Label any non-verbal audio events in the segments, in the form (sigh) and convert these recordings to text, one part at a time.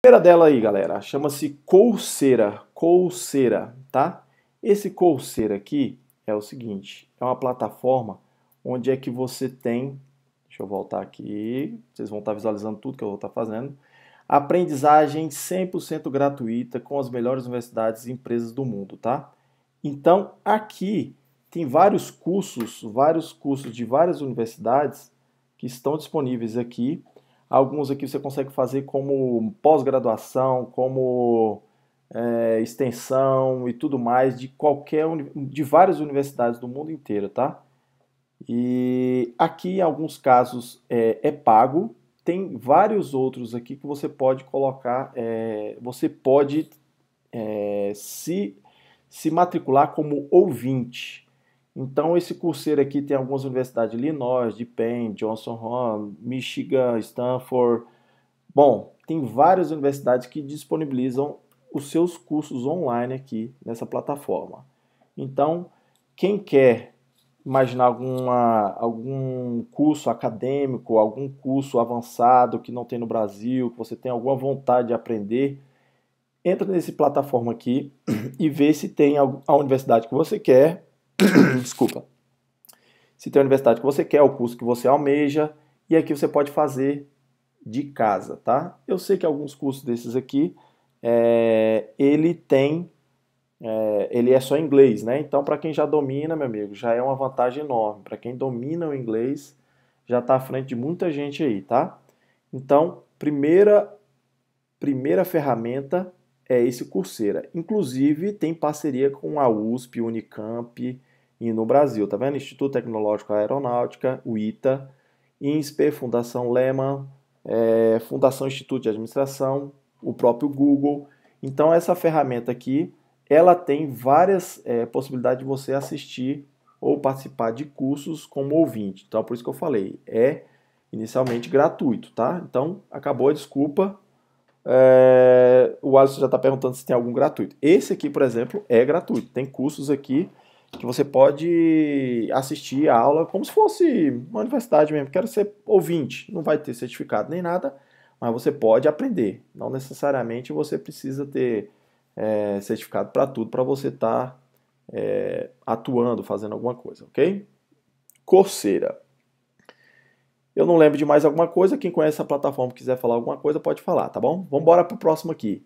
primeira dela aí, galera, chama-se Coursera, Coursera, tá? Esse Coursera aqui é o seguinte, é uma plataforma onde é que você tem, deixa eu voltar aqui, vocês vão estar tá visualizando tudo que eu vou estar tá fazendo, aprendizagem 100% gratuita com as melhores universidades e empresas do mundo, tá? Então, aqui tem vários cursos, vários cursos de várias universidades que estão disponíveis aqui, Alguns aqui você consegue fazer como pós-graduação, como é, extensão e tudo mais de qualquer de várias universidades do mundo inteiro, tá? E aqui em alguns casos é, é pago, tem vários outros aqui que você pode colocar, é, você pode é, se se matricular como ouvinte. Então, esse curseiro aqui tem algumas universidades de Illinois, de Penn, Johnson Home, Michigan, Stanford. Bom, tem várias universidades que disponibilizam os seus cursos online aqui nessa plataforma. Então, quem quer imaginar alguma, algum curso acadêmico, algum curso avançado que não tem no Brasil, que você tem alguma vontade de aprender, entra nessa plataforma aqui (clears throat) e vê se tem a universidade que você quer (coughs) Desculpa. Se tem a universidade que você quer, o curso que você almeja, e aqui é você pode fazer de casa, tá? Eu sei que alguns cursos desses aqui, é, ele tem, é, ele é só inglês, né? Então, para quem já domina, meu amigo, já é uma vantagem enorme. Para quem domina o inglês, já está à frente de muita gente aí, tá? Então, primeira, primeira ferramenta é esse Coursera. Inclusive, tem parceria com a USP, Unicamp, e no Brasil, tá vendo? Instituto Tecnológico Aeronáutica, o ITA, INSPE, Fundação Lehman, é, Fundação Instituto de Administração, o próprio Google. Então essa ferramenta aqui, ela tem várias é, possibilidades de você assistir ou participar de cursos como ouvinte. Então é por isso que eu falei, é inicialmente gratuito, tá? Então acabou a desculpa. É, o Alisson já está perguntando se tem algum gratuito. Esse aqui, por exemplo, é gratuito. Tem cursos aqui que você pode assistir a aula como se fosse uma universidade mesmo. Quero ser ouvinte, não vai ter certificado nem nada, mas você pode aprender. Não necessariamente você precisa ter é, certificado para tudo para você estar tá, é, atuando, fazendo alguma coisa, ok? Corseira. Eu não lembro de mais alguma coisa. Quem conhece a plataforma quiser falar alguma coisa, pode falar, tá bom? Vamos embora para o próximo aqui.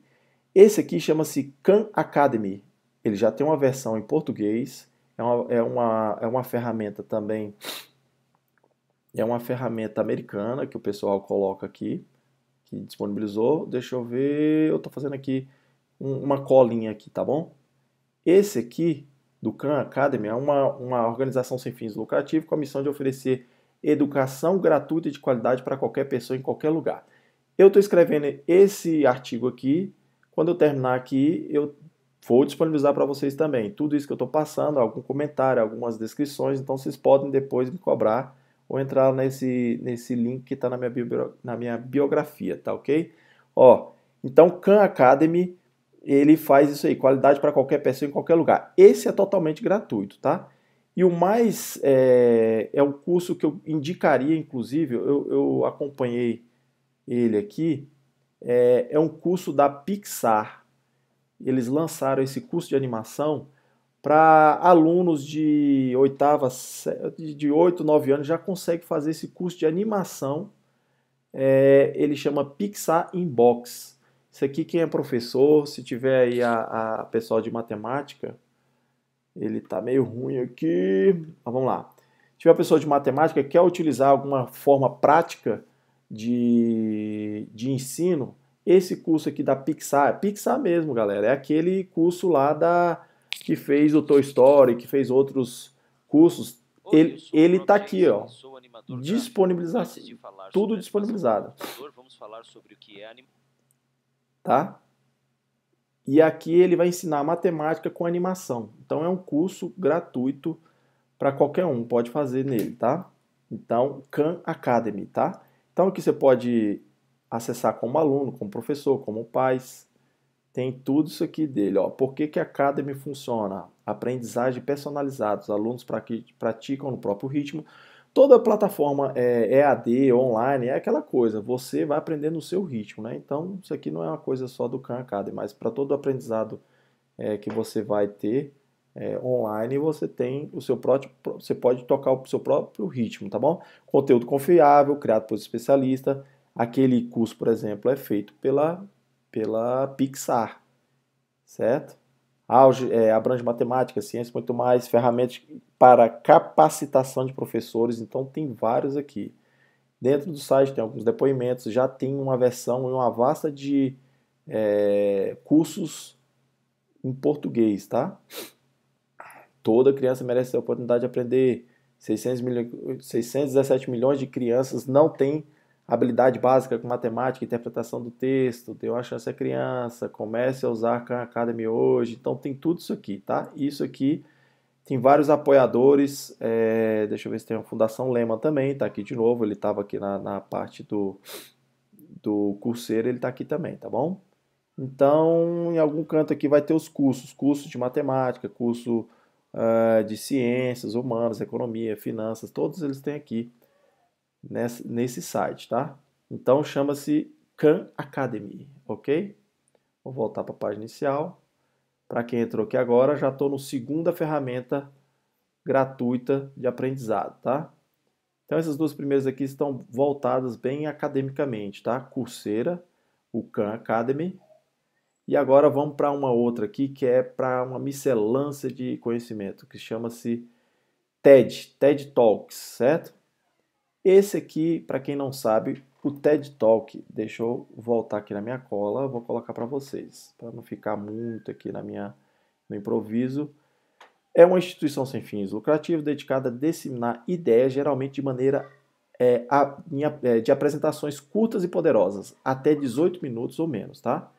Esse aqui chama-se Khan Academy. Ele já tem uma versão em português é uma, é uma, é uma ferramenta também, é uma ferramenta americana que o pessoal coloca aqui, que disponibilizou. Deixa eu ver, eu estou fazendo aqui um, uma colinha aqui, tá bom? Esse aqui, do Khan Academy, é uma, uma organização sem fins lucrativos com a missão de oferecer educação gratuita e de qualidade para qualquer pessoa em qualquer lugar. Eu estou escrevendo esse artigo aqui. Quando eu terminar aqui, eu vou disponibilizar para vocês também. Tudo isso que eu estou passando, algum comentário, algumas descrições, então vocês podem depois me cobrar ou entrar nesse, nesse link que está na, minha na minha biografia, tá ok? Ó, então Khan Academy, ele faz isso aí, qualidade para qualquer pessoa em qualquer lugar. Esse é totalmente gratuito, tá? E o mais é, é um curso que eu indicaria, inclusive, eu, eu acompanhei ele aqui, é, é um curso da Pixar, eles lançaram esse curso de animação para alunos de oitava, de 8, 9 anos já consegue fazer esse curso de animação. É, ele chama Pixar Inbox. Isso aqui quem é professor, se tiver aí a, a pessoal de matemática, ele tá meio ruim aqui. Mas vamos lá. Se tiver pessoa de matemática quer utilizar alguma forma prática de, de ensino, esse curso aqui da Pixar, é Pixar mesmo, galera, é aquele curso lá da que fez o Toy Story, que fez outros cursos. Oi, ele, ele tá aqui, ó. Disponibilizado. Tudo disponibilizado. É tá? E aqui ele vai ensinar matemática com animação. Então é um curso gratuito para qualquer um, pode fazer nele, tá? Então, Khan Academy, tá? Então aqui você pode acessar como aluno, como professor, como pais. Tem tudo isso aqui dele. Ó. Por que, que a Academy funciona? Aprendizagem personalizada. Os alunos praticam no próprio ritmo. Toda plataforma é, EAD, online, é aquela coisa. Você vai aprender no seu ritmo. Né? Então, isso aqui não é uma coisa só do Khan Academy, mas para todo aprendizado é, que você vai ter é, online, você tem o seu próprio, você pode tocar o seu próprio ritmo, tá bom? Conteúdo confiável, criado por especialista, Aquele curso, por exemplo, é feito pela, pela Pixar, certo? Auge, é, abrange matemática, ciência, muito mais, ferramentas para capacitação de professores, então tem vários aqui. Dentro do site tem alguns depoimentos, já tem uma versão e uma vasta de é, cursos em português, tá? Toda criança merece a oportunidade de aprender. 600 milho... 617 milhões de crianças não têm habilidade básica com matemática, interpretação do texto, deu uma chance à criança, comece a usar Khan Academy hoje. Então tem tudo isso aqui, tá? Isso aqui tem vários apoiadores. É, deixa eu ver se tem a Fundação Lema também, tá aqui de novo. Ele estava aqui na, na, parte do, do curseiro, ele está aqui também, tá bom? Então, em algum canto aqui vai ter os cursos, curso de matemática, curso uh, de ciências humanas, economia, finanças, todos eles têm aqui nessa, nesse site, tá? Então chama-se Khan Academy, ok? Vou voltar para a página inicial. Para quem entrou aqui agora, já estou no segunda ferramenta gratuita de aprendizado, tá? Então essas duas primeiras aqui estão voltadas bem academicamente, tá? Coursera, o Khan Academy. E agora vamos para uma outra aqui que é para uma miscelância de conhecimento, que chama-se TED, TED Talks, certo? Esse aqui, para quem não sabe, o TED Talk, deixa eu voltar aqui na minha cola, vou colocar para vocês, para não ficar muito aqui na minha no improviso. É uma instituição sem fins lucrativos dedicada a disseminar ideias, geralmente de maneira é, a, é, de apresentações curtas e poderosas, até 18 minutos ou menos, tá?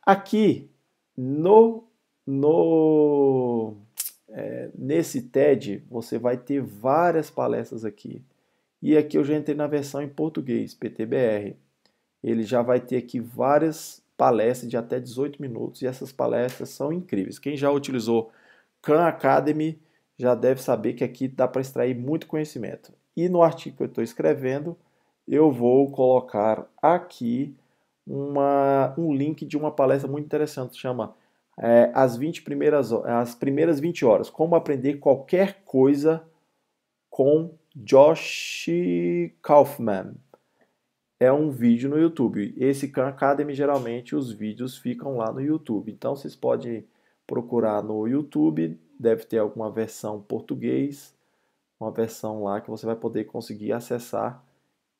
Aqui no, no é, nesse TED você vai ter várias palestras aqui. E aqui eu já entrei na versão em português, PTBR. Ele já vai ter aqui várias palestras de até 18 minutos e essas palestras são incríveis. Quem já utilizou Khan Academy já deve saber que aqui dá para extrair muito conhecimento. E no artigo que eu estou escrevendo, eu vou colocar aqui uma, um link de uma palestra muito interessante, chama é, as, 20 primeiras, as primeiras 20 horas, como aprender qualquer coisa com Josh Kaufman. É um vídeo no YouTube. Esse Khan Academy, geralmente, os vídeos ficam lá no YouTube. Então, vocês podem procurar no YouTube. Deve ter alguma versão português, uma versão lá que você vai poder conseguir acessar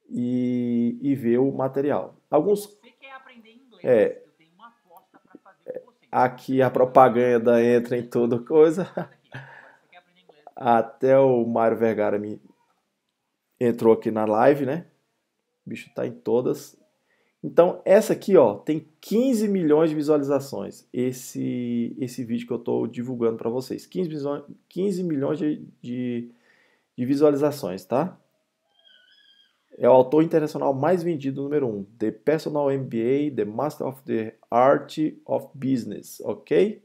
e, e ver o material. Alguns... Você quer aprender inglês? É, eu tenho uma aposta para fazer com você. Aqui a propaganda entra em toda coisa. Até o Mário Vergara me, entrou aqui na live, né? O bicho tá em todas. Então, essa aqui, ó, tem 15 milhões de visualizações. Esse esse vídeo que eu tô divulgando para vocês. 15 milhões, 15 milhões de, de, de, visualizações, tá? É o autor internacional mais vendido, número 1. Um, the Personal MBA, The Master of the Art of Business, ok?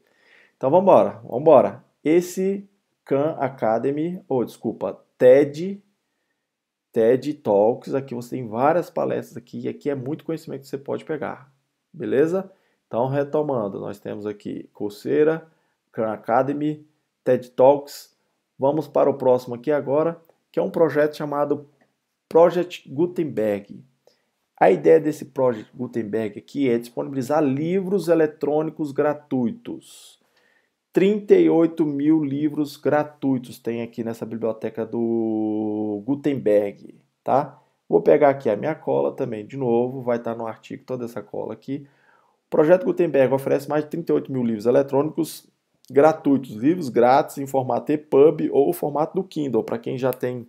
Então, vamos embora, vamos embora. Esse Khan Academy, ou oh, desculpa, TED TED Talks, aqui você tem várias palestras aqui e aqui é muito conhecimento que você pode pegar, beleza? Então, retomando, nós temos aqui Coursera, Khan Academy, TED Talks. Vamos para o próximo aqui agora, que é um projeto chamado Project Gutenberg. A ideia desse Project Gutenberg aqui é disponibilizar livros eletrônicos gratuitos. 38 mil livros gratuitos tem aqui nessa biblioteca do Gutenberg, tá? Vou pegar aqui a minha cola também de novo, vai estar tá no artigo toda essa cola aqui. O projeto Gutenberg oferece mais de 38 mil livros eletrônicos gratuitos, livros grátis em formato EPUB ou formato do Kindle. Para quem já tem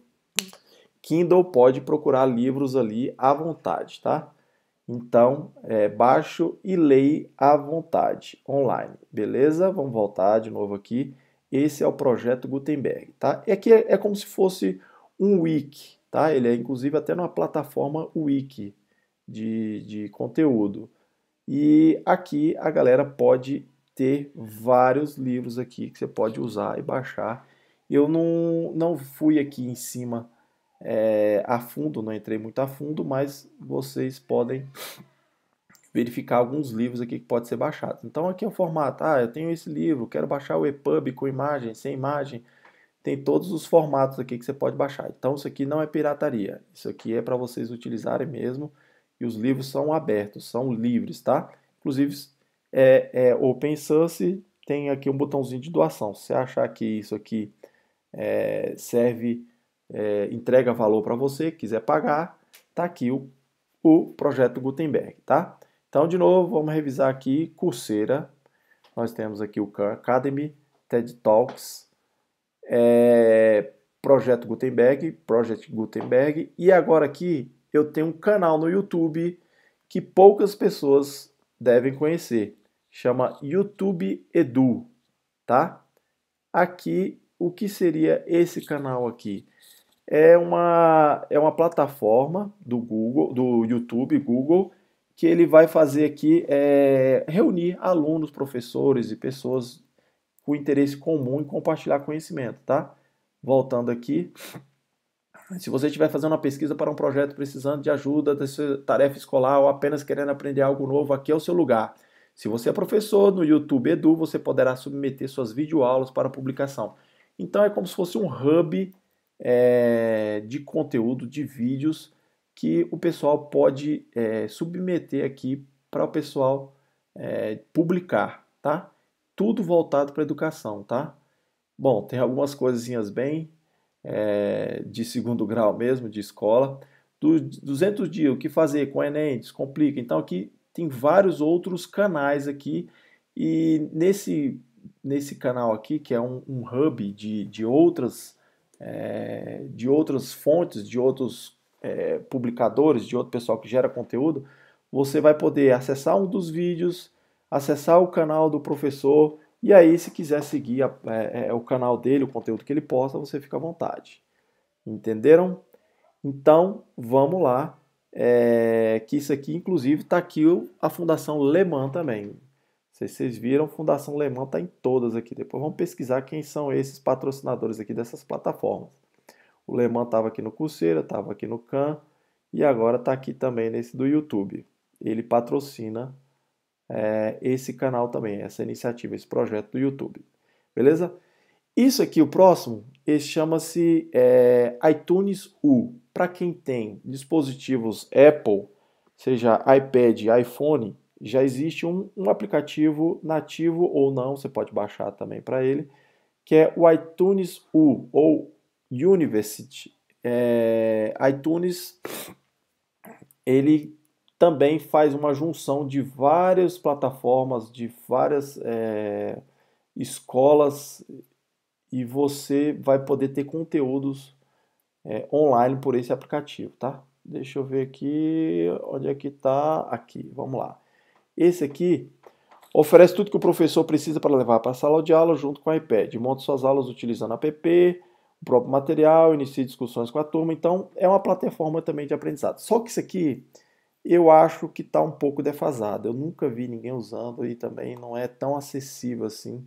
Kindle, pode procurar livros ali à vontade, tá? Então, é, baixo e leio à vontade online, beleza? Vamos voltar de novo aqui. Esse é o projeto Gutenberg, tá? É aqui é, é como se fosse um wiki, tá? Ele é inclusive até numa plataforma wiki de, de conteúdo. E aqui a galera pode ter vários livros aqui que você pode usar e baixar. Eu não, não fui aqui em cima é, a fundo, não entrei muito a fundo, mas vocês podem verificar alguns livros aqui que pode ser baixado. Então aqui é o formato, ah, eu tenho esse livro, quero baixar o EPUB com imagem, sem imagem, tem todos os formatos aqui que você pode baixar. Então isso aqui não é pirataria, isso aqui é para vocês utilizarem mesmo e os livros são abertos, são livres, tá? Inclusive é, é open source, tem aqui um botãozinho de doação. Se você achar que isso aqui é, serve é, entrega valor para você, quiser pagar, está aqui o, o projeto Gutenberg, tá? Então, de novo, vamos revisar aqui Coursera. Nós temos aqui o Khan Academy, TED Talks, é, Projeto Gutenberg, Project Gutenberg. E agora aqui eu tenho um canal no YouTube que poucas pessoas devem conhecer. Chama YouTube Edu, tá? Aqui, o que seria esse canal aqui? é uma, é uma plataforma do Google, do YouTube Google, que ele vai fazer aqui é, reunir alunos, professores e pessoas com interesse comum em compartilhar conhecimento, tá? Voltando aqui, se você estiver fazendo uma pesquisa para um projeto precisando de ajuda, da sua tarefa escolar ou apenas querendo aprender algo novo, aqui é o seu lugar. Se você é professor no YouTube Edu, você poderá submeter suas videoaulas para publicação. Então é como se fosse um hub é, de conteúdo, de vídeos que o pessoal pode é, submeter aqui para o pessoal é, publicar, tá? Tudo voltado para educação, tá? Bom, tem algumas coisinhas bem é, de segundo grau mesmo, de escola. Do 200 dias, o que fazer com o Enem, descomplica. Então aqui tem vários outros canais aqui e nesse, nesse canal aqui, que é um, um hub de, de outras é, de outras fontes, de outros é, publicadores, de outro pessoal que gera conteúdo, você vai poder acessar um dos vídeos, acessar o canal do professor e aí, se quiser seguir a, é, é o canal dele, o conteúdo que ele posta, você fica à vontade. Entenderam? Então, vamos lá. É, que isso aqui, inclusive, está aqui a Fundação Leman também sei se vocês viram, Fundação Le Mans está em todas aqui. Depois vamos pesquisar quem são esses patrocinadores aqui dessas plataformas. O Le Mans estava aqui no Curseira, estava aqui no Can e agora está aqui também nesse do YouTube. Ele patrocina é, esse canal também, essa iniciativa, esse projeto do YouTube. Beleza? Isso aqui, o próximo, chama-se é, iTunes U. Para quem tem dispositivos Apple, seja iPad, iPhone, já existe um, um aplicativo nativo ou não, você pode baixar também para ele, que é o iTunes U ou University. É, iTunes ele também faz uma junção de várias plataformas, de várias é, escolas e você vai poder ter conteúdos é, online por esse aplicativo, tá? Deixa eu ver aqui onde é que tá. Aqui, vamos lá. Esse aqui oferece tudo que o professor precisa para levar para a sala de aula junto com o iPad. Monta suas aulas utilizando app, o próprio material, inicia discussões com a turma. Então, é uma plataforma também de aprendizado. Só que isso aqui eu acho que está um pouco defasado. Eu nunca vi ninguém usando e também não é tão acessível assim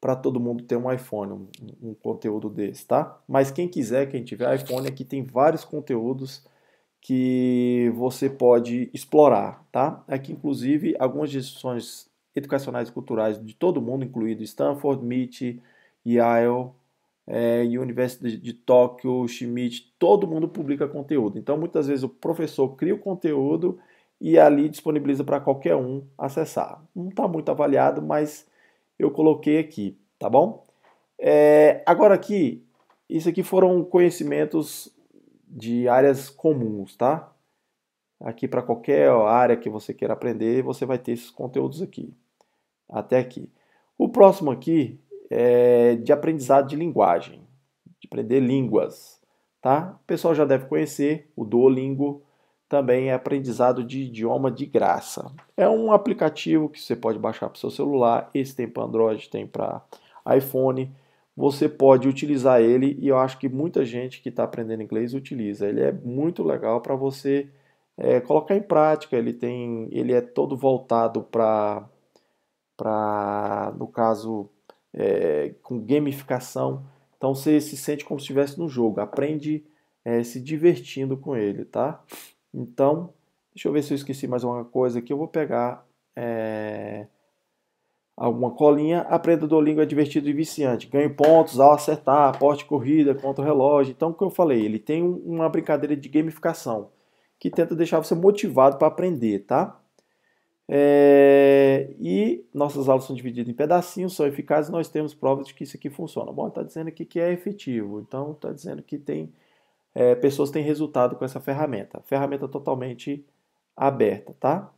para todo mundo ter um iPhone, um, um, conteúdo desse, tá? Mas quem quiser, quem tiver iPhone, aqui tem vários conteúdos que você pode explorar, tá? Aqui, é inclusive, algumas instituições educacionais e culturais de todo mundo, incluído Stanford, MIT, Yale, é, Universidade de Tóquio, Schmidt, todo mundo publica conteúdo. Então, muitas vezes o professor cria o conteúdo e ali disponibiliza para qualquer um acessar. Não está muito avaliado, mas eu coloquei aqui, tá bom? É, agora aqui, isso aqui foram conhecimentos de áreas comuns, tá? Aqui para qualquer área que você queira aprender, você vai ter esses conteúdos aqui. Até aqui. O próximo aqui é de aprendizado de linguagem, de aprender línguas, tá? O pessoal já deve conhecer o Duolingo, também é aprendizado de idioma de graça. É um aplicativo que você pode baixar para o seu celular, esse tem para Android, tem para iPhone você pode utilizar ele e eu acho que muita gente que está aprendendo inglês utiliza. Ele é muito legal para você é, colocar em prática. Ele tem, ele é todo voltado para, para no caso é, com gamificação. Então você se sente como se estivesse no jogo. Aprende é, se divertindo com ele, tá? Então, deixa eu ver se eu esqueci mais uma coisa aqui. Eu vou pegar é, alguma colinha, aprenda Duolingo é divertido e viciante. Ganhe pontos ao acertar, aporte corrida contra o relógio. Então, o que eu falei, ele tem uma brincadeira de gamificação que tenta deixar você motivado para aprender, tá? É... E nossas aulas são divididas em pedacinhos, são eficazes, nós temos provas de que isso aqui funciona. Bom, está dizendo aqui que é efetivo, então está dizendo que tem é, pessoas têm resultado com essa ferramenta. Ferramenta totalmente aberta, tá?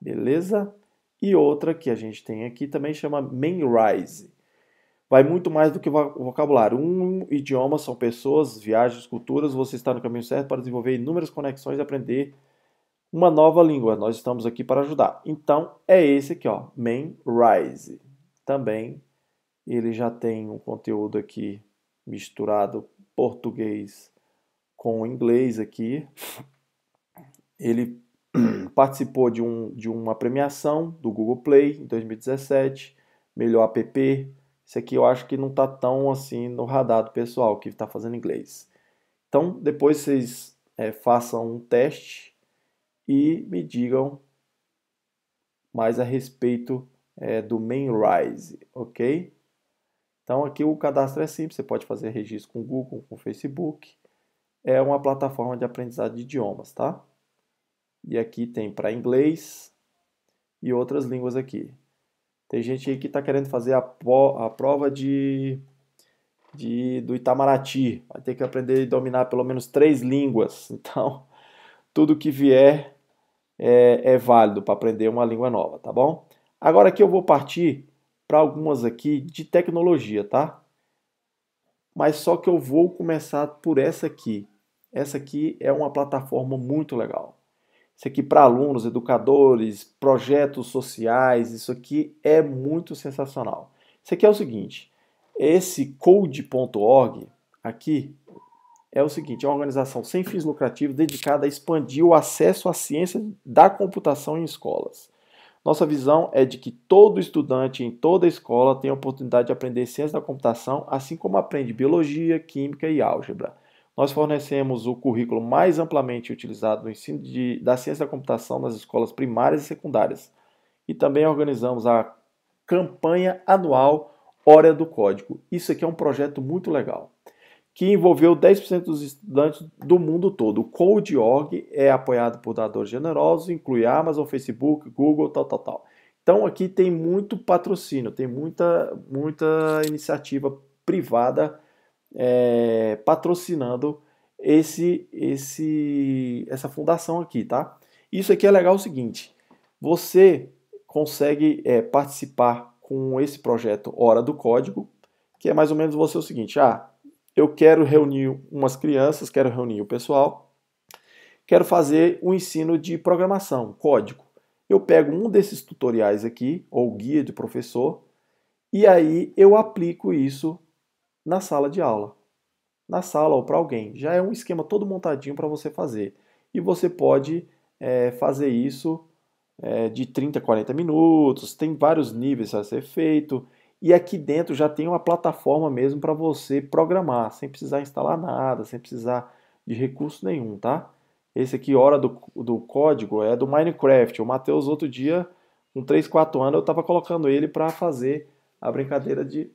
Beleza? E outra que a gente tem aqui também chama Rise Vai muito mais do que vocabulário. Um idioma são pessoas, viagens, culturas. Você está no caminho certo para desenvolver inúmeras conexões e aprender uma nova língua. Nós estamos aqui para ajudar. Então, é esse aqui, ó, Rise Também ele já tem um conteúdo aqui misturado português com inglês aqui. Ele (clears throat) participou de, um, de uma premiação do Google Play em 2017, melhor app. Isso aqui eu acho que não está tão assim no radar do pessoal que está fazendo inglês. Então, depois vocês é, façam um teste e me digam mais a respeito é, do Rise ok? Então, aqui o cadastro é simples, você pode fazer registro com o Google, com o Facebook. É uma plataforma de aprendizado de idiomas, tá? E aqui tem para inglês e outras línguas aqui. Tem gente aí que está querendo fazer a, a prova de, de, do Itamaraty. Vai ter que aprender e dominar pelo menos três línguas. (laughs) Então, tudo que vier é, é válido para aprender uma língua nova, tá bom? Agora aqui eu vou partir para algumas aqui de tecnologia, tá? Mas só que eu vou começar por essa aqui. Essa aqui é uma plataforma muito legal. Isso aqui para alunos, educadores, projetos sociais, isso aqui é muito sensacional. Isso aqui é o seguinte, esse code.org aqui é o seguinte, é uma organização sem fins lucrativos dedicada a expandir o acesso à ciência da computação em escolas. Nossa visão é de que todo estudante em toda escola tem a oportunidade de aprender ciência da computação, assim como aprende biologia, química e álgebra. Nós fornecemos o currículo mais amplamente utilizado no ensino de, da ciência da computação nas escolas primárias e secundárias. E também organizamos a campanha anual Hora do Código. Isso aqui é um projeto muito legal, que envolveu 10% dos estudantes do mundo todo. O Code.org é apoiado por dadores generosos, inclui Amazon, Facebook, Google, tal, tal, tal. Então aqui tem muito patrocínio, tem muita, muita iniciativa privada é, patrocinando esse, esse, essa fundação aqui, tá? Isso aqui é legal o seguinte, você consegue é, participar com esse projeto Hora do Código, que é mais ou menos você é o seguinte, ah, eu quero reunir umas crianças, quero reunir o pessoal, quero fazer um ensino de programação, código. Eu pego um desses tutoriais aqui, ou guia de professor, e aí eu aplico isso na sala de aula. Na sala ou para alguém. Já é um esquema todo montadinho para você fazer. E você pode é, fazer isso é, de 30 40 minutos, tem vários níveis a ser feito. E aqui dentro já tem uma plataforma mesmo para você programar, sem precisar instalar nada, sem precisar de recurso nenhum, tá? Esse aqui, Hora do, do Código, é do Minecraft. O Matheus, outro dia, com 3, 4 anos, eu estava colocando ele para fazer a brincadeira de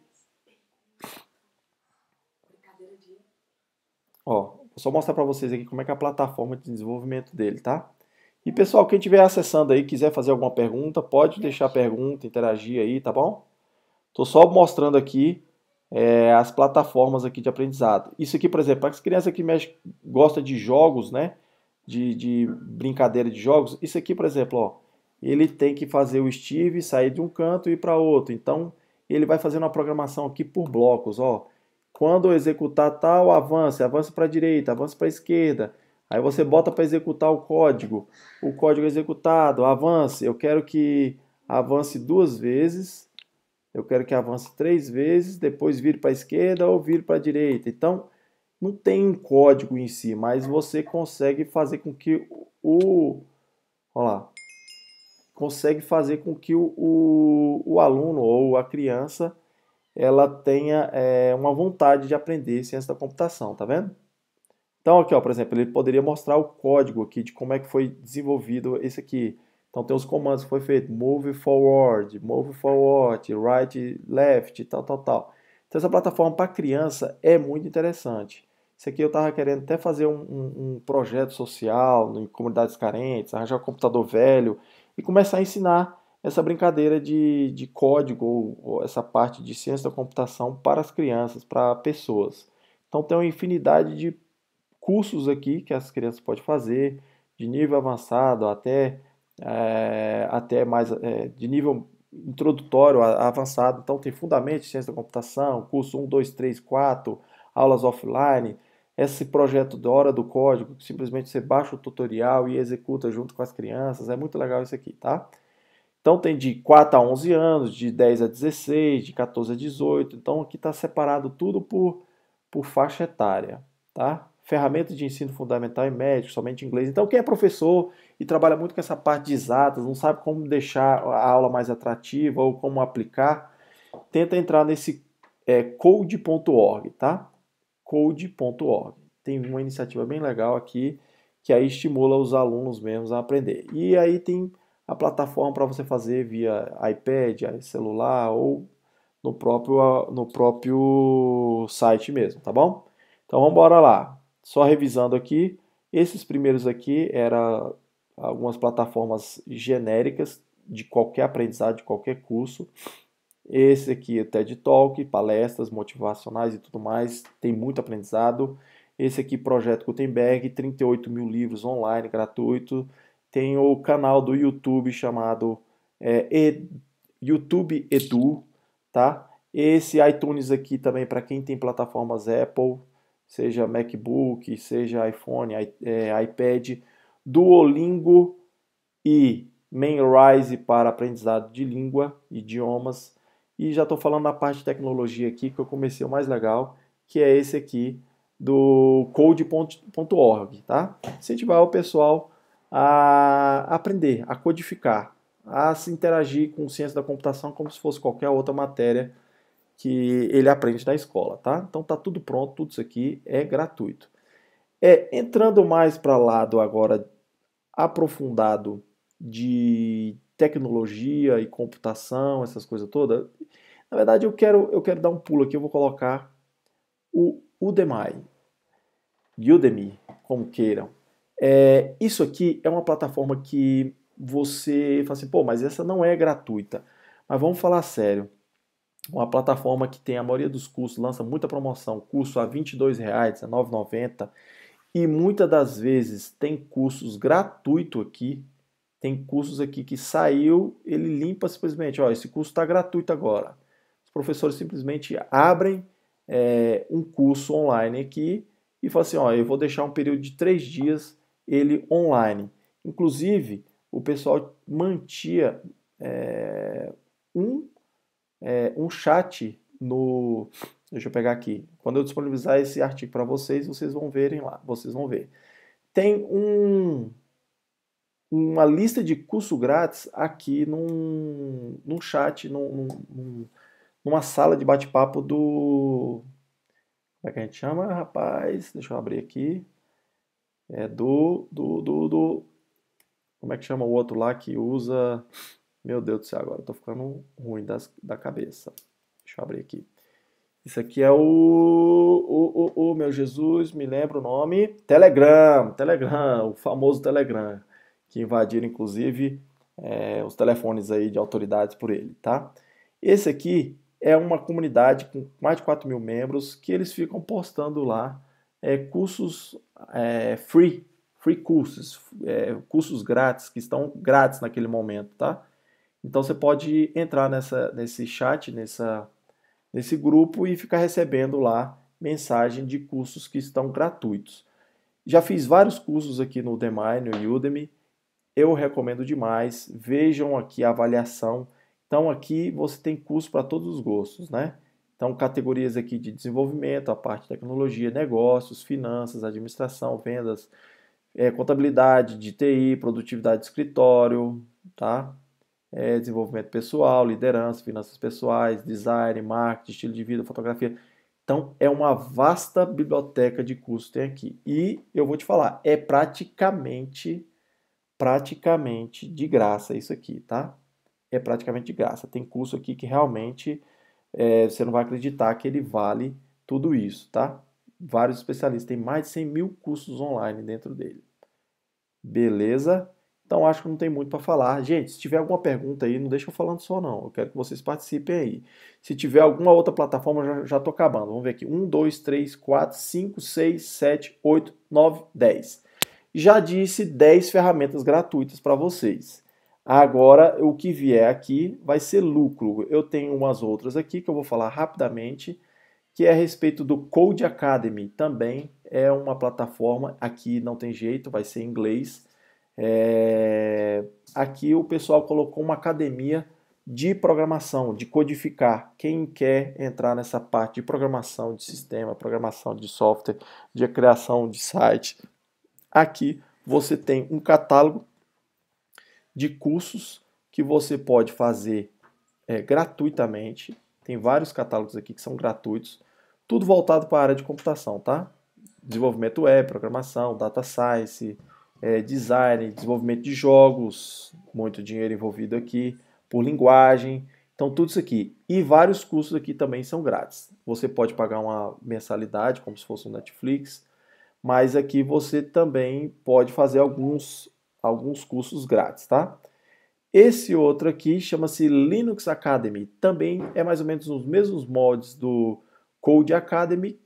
Ó, vou só mostrar para vocês aqui como é que é a plataforma de desenvolvimento dele, tá? E pessoal, quem estiver acessando aí, quiser fazer alguma pergunta, pode deixar pergunta, interagir aí, tá bom? Estou só mostrando aqui é, as plataformas aqui de aprendizado. Isso aqui, por exemplo, para as crianças que mexe, gosta de jogos, né? De, de brincadeira de jogos, isso aqui, por exemplo, ó, ele tem que fazer o Steve sair de um canto e ir para outro. Então, ele vai fazendo uma programação aqui por blocos, ó. Quando executar tal, avance, avance para a direita, avance para a esquerda. Aí você uhum. bota para executar o código. O código é executado, avance. Eu quero que avance duas vezes. Eu quero que avance três vezes, depois vire para a esquerda ou vire para a direita. Então, não tem um código em si, mas você consegue fazer com que o. Olha lá. Consegue fazer com que o, o, o aluno ou a criança ela tenha é, uma vontade de aprender ciência da computação, tá vendo? Então aqui, ó, por exemplo, ele poderia mostrar o código aqui de como é que foi desenvolvido esse aqui. Então tem os comandos que foi feito, move forward, move forward, right, left, tal, tal, tal. Então essa plataforma para criança é muito interessante. Isso aqui eu estava querendo até fazer um, um, um, projeto social em comunidades carentes, arranjar um computador velho e começar a ensinar essa brincadeira de, de código, ou, ou essa parte de ciência da computação para as crianças, para pessoas. Então tem uma infinidade de cursos aqui que as crianças podem fazer, de nível avançado até, é, até mais, é, de nível introdutório avançado. Então tem fundamento de ciência da computação, curso 1, 2, 3, 4, aulas offline, esse projeto da hora do código, simplesmente você baixa o tutorial e executa junto com as crianças, é muito legal isso aqui, tá? Então tem de 4 a 11 anos, de 10 a 16, de 14 a 18. Então aqui está separado tudo por, por faixa etária, tá? Ferramentas de ensino fundamental e médio, somente inglês. Então quem é professor e trabalha muito com essa parte de exatas, não sabe como deixar a aula mais atrativa ou como aplicar, tenta entrar nesse é, code.org, tá? code.org. Tem uma iniciativa bem legal aqui que aí estimula os alunos mesmo a aprender. E aí tem a plataforma para você fazer via iPad, celular ou no próprio, no próprio site mesmo, tá bom? Então vamos embora lá. Só revisando aqui, esses primeiros aqui eram algumas plataformas genéricas de qualquer aprendizado, de qualquer curso. Esse aqui é TED Talk, palestras motivacionais e tudo mais, tem muito aprendizado. Esse aqui, Projeto Gutenberg, 38 mil livros online gratuito, tem o canal do YouTube chamado é, YouTube Edu, tá? Esse iTunes aqui também para quem tem plataformas Apple, seja MacBook, seja iPhone, i, é, iPad, Duolingo e Mainrise para aprendizado de língua, idiomas. E já estou falando na parte de tecnologia aqui que eu comecei o mais legal, que é esse aqui do code.org, tá? Incentivar o pessoal a aprender, a codificar, a se interagir com ciência da computação como se fosse qualquer outra matéria que ele aprende na escola, tá? Então tá tudo pronto, tudo isso aqui é gratuito. É, entrando mais para lado agora aprofundado de tecnologia e computação, essas coisas todas, na verdade eu quero eu quero dar um pulo aqui, eu vou colocar o Udemy. Udemy, como queiram. É, isso aqui é uma plataforma que você fala assim, pô, mas essa não é gratuita. Mas vamos falar sério. Uma plataforma que tem a maioria dos cursos, lança muita promoção, curso a R$ 22,00, R$ 19,90. E muitas das vezes tem cursos gratuito aqui. Tem cursos aqui que saiu, ele limpa simplesmente, ó, esse curso está gratuito agora. Os professores simplesmente abrem é, um curso online aqui e falam assim, ó, eu vou deixar um período de três dias ele online. Inclusive, o pessoal mantia é, um, é, um chat no. Deixa eu pegar aqui. Quando eu disponibilizar esse artigo para vocês, vocês vão verem lá. Vocês vão ver. Tem um, uma lista de curso grátis aqui num, num chat, num, num numa sala de bate-papo do. Como é que a gente chama, rapaz? Deixa eu abrir aqui é do, do, do, do, Como é que chama o outro lá que usa. Meu Deus do céu, agora eu tô ficando ruim das, da cabeça. Deixa eu abrir aqui. Isso aqui é o, o, o, o meu Jesus, me lembra o nome. Telegram, Telegram, o famoso Telegram, que invadiram inclusive é, os telefones aí de autoridades por ele, tá? Esse aqui é uma comunidade com mais de 4 mil membros que eles ficam postando lá é, cursos é, free, free cursos, é, cursos grátis, que estão grátis naquele momento, tá? Então você pode entrar nessa, nesse chat, nessa, nesse grupo e ficar recebendo lá mensagem de cursos que estão gratuitos. Já fiz vários cursos aqui no Demine no Udemy, eu recomendo demais. Vejam aqui a avaliação. Então aqui você tem curso para todos os gostos, né? Então, categorias aqui de desenvolvimento, a parte de tecnologia, negócios, finanças, administração, vendas, é, contabilidade de TI, produtividade de escritório, tá? É, desenvolvimento pessoal, liderança, finanças pessoais, design, marketing, estilo de vida, fotografia. Então, é uma vasta biblioteca de cursos tem aqui. E eu vou te falar, é praticamente, praticamente de graça isso aqui, tá? É praticamente de graça. Tem curso aqui que realmente é, você não vai acreditar que ele vale tudo isso, tá? Vários especialistas, tem mais de 100 mil cursos online dentro dele. Beleza? Então acho que não tem muito para falar. Gente, se tiver alguma pergunta aí, não deixa eu falando só não. Eu quero que vocês participem aí. Se tiver alguma outra plataforma, já, estou acabando. Vamos ver aqui. 1, 2, 3, 4, 5, 6, 7, 8, 9, 10. Já disse 10 ferramentas gratuitas para vocês. Agora, o que vier aqui vai ser lucro. Eu tenho umas outras aqui que eu vou falar rapidamente, que é a respeito do Code Academy. Também é uma plataforma, aqui não tem jeito, vai ser em inglês. É... Aqui o pessoal colocou uma academia de programação, de codificar. Quem quer entrar nessa parte de programação de sistema, programação de software, de criação de site, aqui você tem um catálogo de cursos que você pode fazer é, gratuitamente. Tem vários catálogos aqui que são gratuitos, tudo voltado para a área de computação, tá? Desenvolvimento web, programação, data science, é, design, desenvolvimento de jogos, muito dinheiro envolvido aqui, por linguagem. Então, tudo isso aqui. E vários cursos aqui também são grátis. Você pode pagar uma mensalidade, como se fosse um Netflix, mas aqui você também pode fazer alguns alguns cursos grátis, tá? Esse outro aqui chama-se Linux Academy, também é mais ou menos nos mesmos mods do Code Academy,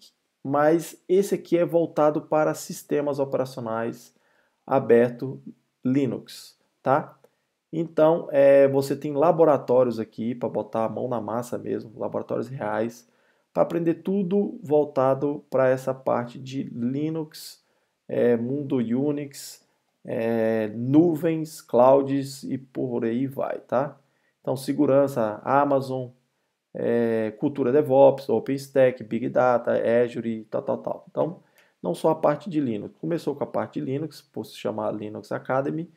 mas esse aqui é voltado para sistemas operacionais aberto Linux, tá? Então, é, você tem laboratórios aqui para botar a mão na massa mesmo, laboratórios reais, para aprender tudo voltado para essa parte de Linux, é, mundo Unix, é, nuvens, clouds e por aí vai, tá? Então, segurança, Amazon, é, cultura DevOps, OpenStack, Big Data, Azure, tal, tal, tal. Então, não só a parte de Linux. Começou com a parte de Linux, por se chamar Linux Academy.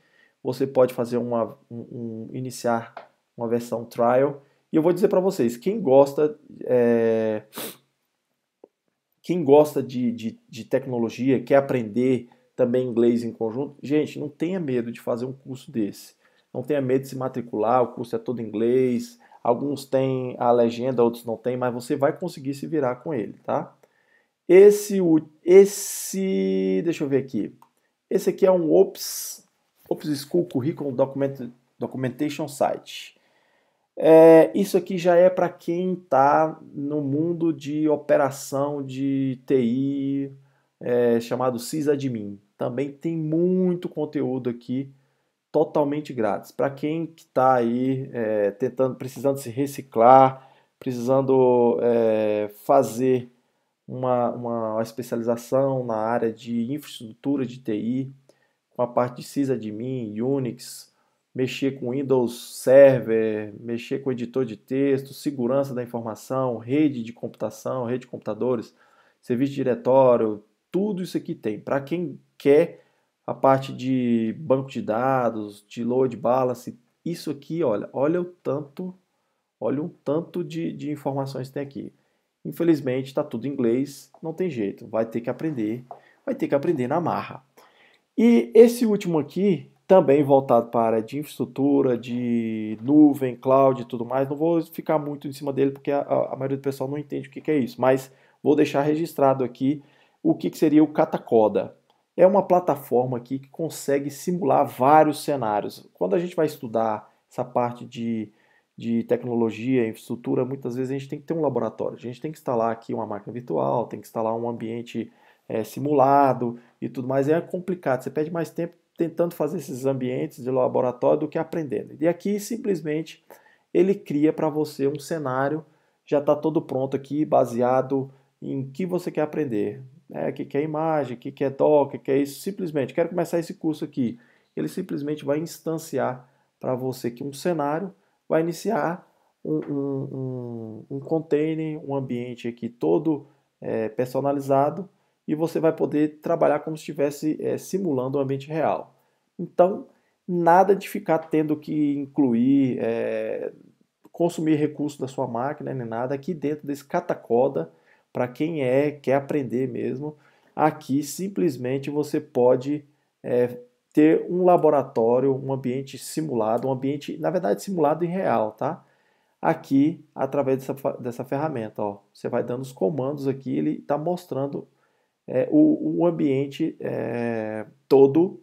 Você pode fazer uma, um, um, iniciar uma versão trial. E eu vou dizer para vocês, quem gosta, é, quem gosta de, de, de tecnologia, quer aprender, também inglês em conjunto. Gente, não tenha medo de fazer um curso desse. Não tenha medo de se matricular, o curso é todo em inglês. Alguns têm a legenda, outros não têm, mas você vai conseguir se virar com ele, tá? Esse, esse, deixa eu ver aqui. Esse aqui é um Ops, Ops School Curriculum Document, Documentation Site. É, isso aqui já é para quem está no mundo de operação de TI, é, chamado SysAdmin. Também tem muito conteúdo aqui totalmente grátis. Para quem está aí é, tentando, precisando se reciclar, precisando é, fazer uma, uma especialização na área de infraestrutura de TI, com a parte de sysadmin, Unix, mexer com Windows Server, mexer com editor de texto, segurança da informação, rede de computação, rede de computadores, serviço de diretório, tudo isso aqui tem. Para quem quer a parte de banco de dados, de load balance, isso aqui, olha, olha o tanto, olha o tanto de, de informações que tem aqui. Infelizmente, está tudo em inglês, não tem jeito, vai ter que aprender, vai ter que aprender na marra. E esse último aqui, também voltado para a área de infraestrutura, de nuvem, cloud e tudo mais. Não vou ficar muito em cima dele porque a, a maioria do pessoal não entende o que, que, é isso, mas vou deixar registrado aqui o que seria o Catacoda. É uma plataforma aqui que consegue simular vários cenários. Quando a gente vai estudar essa parte de, de tecnologia, infraestrutura, muitas vezes a gente tem que ter um laboratório. A gente tem que instalar aqui uma máquina virtual, tem que instalar um ambiente é, simulado e tudo mais. É complicado, você perde mais tempo tentando fazer esses ambientes de laboratório do que aprendendo. E aqui simplesmente ele cria para você um cenário, já está todo pronto aqui, baseado em que você quer aprender né, o que, que é imagem, o que, que é doc, o que é isso, simplesmente, quero começar esse curso aqui. Ele simplesmente vai instanciar para você que um cenário vai iniciar um, um, um, um container, um ambiente aqui todo é, personalizado e você vai poder trabalhar como se estivesse é, simulando um ambiente real. Então, nada de ficar tendo que incluir, é, consumir recursos da sua máquina, nem nada. Aqui dentro desse catacoda, para quem é, quer aprender mesmo. Aqui simplesmente você pode é, ter um laboratório, um ambiente simulado, um ambiente, na verdade, simulado em real, tá? Aqui, através dessa, dessa ferramenta, ó, você vai dando os comandos aqui, ele está mostrando é, o, o, ambiente é, todo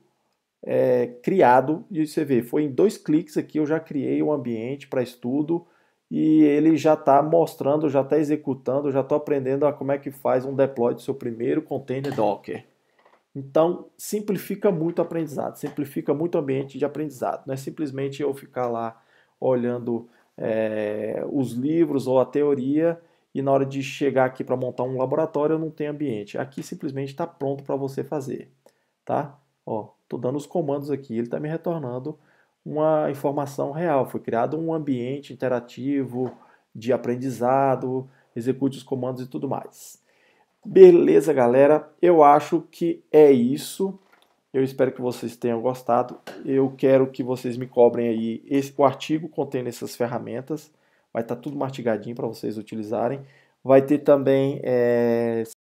é, criado, e você vê, foi em dois cliques aqui, eu já criei um ambiente para estudo, e ele já está mostrando, já está executando, já está aprendendo a como é que faz um deploy do seu primeiro container Docker. Então, simplifica muito o aprendizado, simplifica muito o ambiente de aprendizado. Não é simplesmente eu ficar lá olhando é, os livros ou a teoria e na hora de chegar aqui para montar um laboratório eu não tenho ambiente. Aqui simplesmente está pronto para você fazer, tá? Ó, tô dando os comandos aqui, ele está me retornando uma informação real, foi criado um ambiente interativo de aprendizado, execute os comandos e tudo mais. Beleza, galera? Eu acho que é isso. Eu espero que vocês tenham gostado. Eu quero que vocês me cobrem aí esse, o artigo contendo essas ferramentas. Vai estar tá tudo mastigadinho para vocês utilizarem. Vai ter também é,